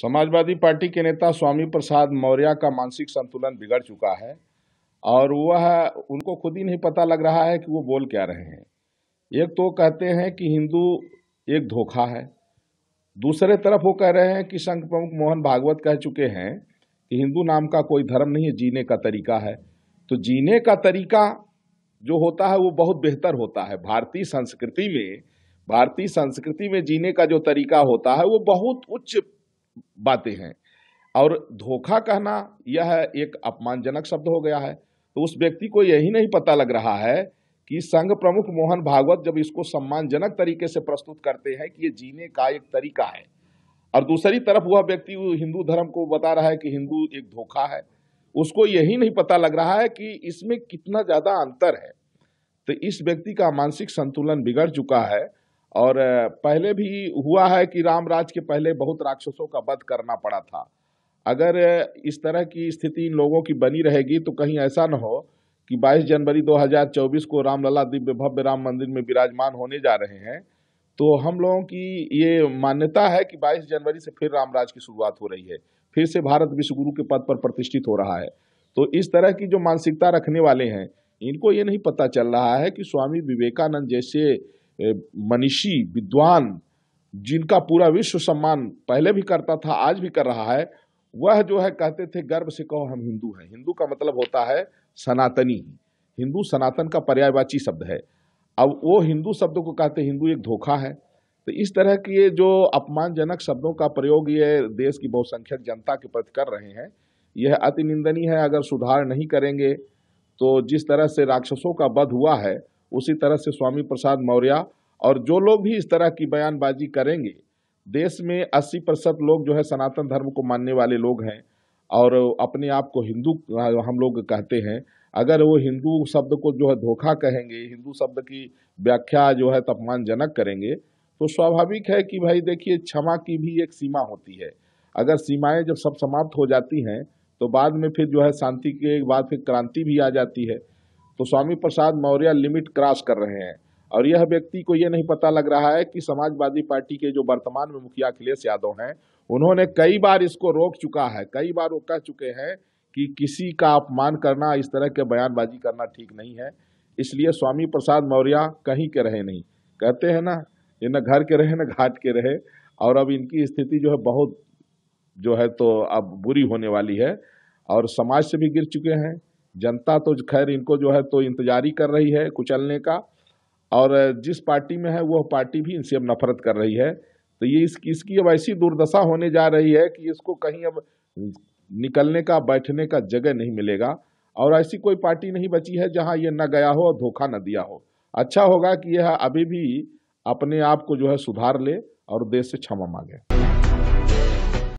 Samajwadi party के नेता स्वामी प्रसाद मौर्य का मानसिक संतुलन बिगड़ चुका है और वह उनको खुद ही नहीं पता लग रहा है कि वो बोल क्या रहे हैं एक तो कहते हैं कि हिंदू एक धोखा है दूसरे तरफ वो कह रहे हैं कि संघ प्रमुख मोहन भागवत कह चुके हैं कि हिंदू नाम का कोई धर्म नहीं है जीने का तरीका है तो जीने का तरीका जो होता है वो बहुत बेहतर होता है भारतीय संस्कृति में भारतीय संस्कृति में जीने का जो तरीका होता है वो बहुत उच्च बातें हैं और धोखा कहना यह एक अपमानजनक शब्द हो गया है तो उस व्यक्ति को यही नहीं पता लग रहा है कि संघ प्रमुख मोहन भागवत जब इसको सम्मानजनक तरीके से प्रस्तुत करते हैं कि ये जीने का एक तरीका है और दूसरी तरफ वह व्यक्ति हिंदू धर्म को बता रहा है कि हिंदू एक धोखा है उसको यही नहीं पता लग रहा है कि इसमें कितना ज़्यादा अंतर है तो इस व्यक्ति का मानसिक संतुलन बिगड़ चुका है और पहले भी हुआ है कि रामराज के पहले बहुत राक्षसों का वध करना पड़ा था अगर इस तरह की स्थिति इन लोगों की बनी रहेगी तो कहीं ऐसा न हो कि 22 जनवरी 2024 को रामलला दिव्य भव्य राम मंदिर में विराजमान होने जा रहे हैं तो हम लोगों की ये मान्यता है कि 22 जनवरी से फिर रामराज की शुरुआत हो रही है फिर से भारत विश्वगुरु के पद पर प्रतिष्ठित हो रहा है तो इस तरह की जो मानसिकता रखने वाले हैं इनको ये नहीं पता चल रहा है कि स्वामी विवेकानंद जैसे मनीषी विद्वान जिनका पूरा विश्व सम्मान पहले भी करता था आज भी कर रहा है वह जो है कहते थे गर्व से कहो हम हिंदू हैं हिंदू का मतलब होता है सनातनी हिंदू सनातन का पर्यायवाची शब्द है अब वो हिंदू शब्द को कहते हिंदू एक धोखा है तो इस तरह के ये जो अपमानजनक शब्दों का प्रयोग ये देश की बहुसंख्यक जनता के प्रति कर रहे हैं यह अति निंदनीय है अगर सुधार नहीं करेंगे तो जिस तरह से राक्षसों का वध हुआ है उसी तरह से स्वामी प्रसाद मौर्य और जो लोग भी इस तरह की बयानबाजी करेंगे देश में 80 प्रतिशत लोग जो है सनातन धर्म को मानने वाले लोग हैं और अपने आप को हिंदू हम लोग कहते हैं अगर वो हिंदू शब्द को जो है धोखा कहेंगे हिंदू शब्द की व्याख्या जो है अपमानजनक करेंगे तो स्वाभाविक है कि भाई देखिए क्षमा की भी एक सीमा होती है अगर सीमाएं जब सब समाप्त हो जाती हैं तो बाद में फिर जो है शांति के बाद फिर क्रांति भी आ जाती है तो स्वामी प्रसाद मौर्य लिमिट क्रॉस कर रहे हैं और यह व्यक्ति को यह नहीं पता लग रहा है कि समाजवादी पार्टी के जो वर्तमान में मुखिया अखिलेश यादव हैं उन्होंने कई बार इसको रोक चुका है कई बार वो कह चुके हैं कि किसी का अपमान करना इस तरह के बयानबाजी करना ठीक नहीं है इसलिए स्वामी प्रसाद मौर्य कहीं के रहे नहीं कहते हैं ना ये न घर के रहे न घाट के रहे और अब इनकी स्थिति जो है बहुत जो है तो अब बुरी होने वाली है और समाज से भी गिर चुके हैं जनता तो खैर इनको जो है तो इंतजारी कर रही है कुचलने का और जिस पार्टी में है वह पार्टी भी इनसे अब नफरत कर रही है तो ये इसकी इसकी अब ऐसी दुर्दशा होने जा रही है कि इसको कहीं अब निकलने का बैठने का जगह नहीं मिलेगा और ऐसी कोई पार्टी नहीं बची है जहां ये न गया हो और धोखा न दिया हो अच्छा होगा कि यह अभी भी अपने आप को जो है सुधार ले और देश से क्षमा मांगे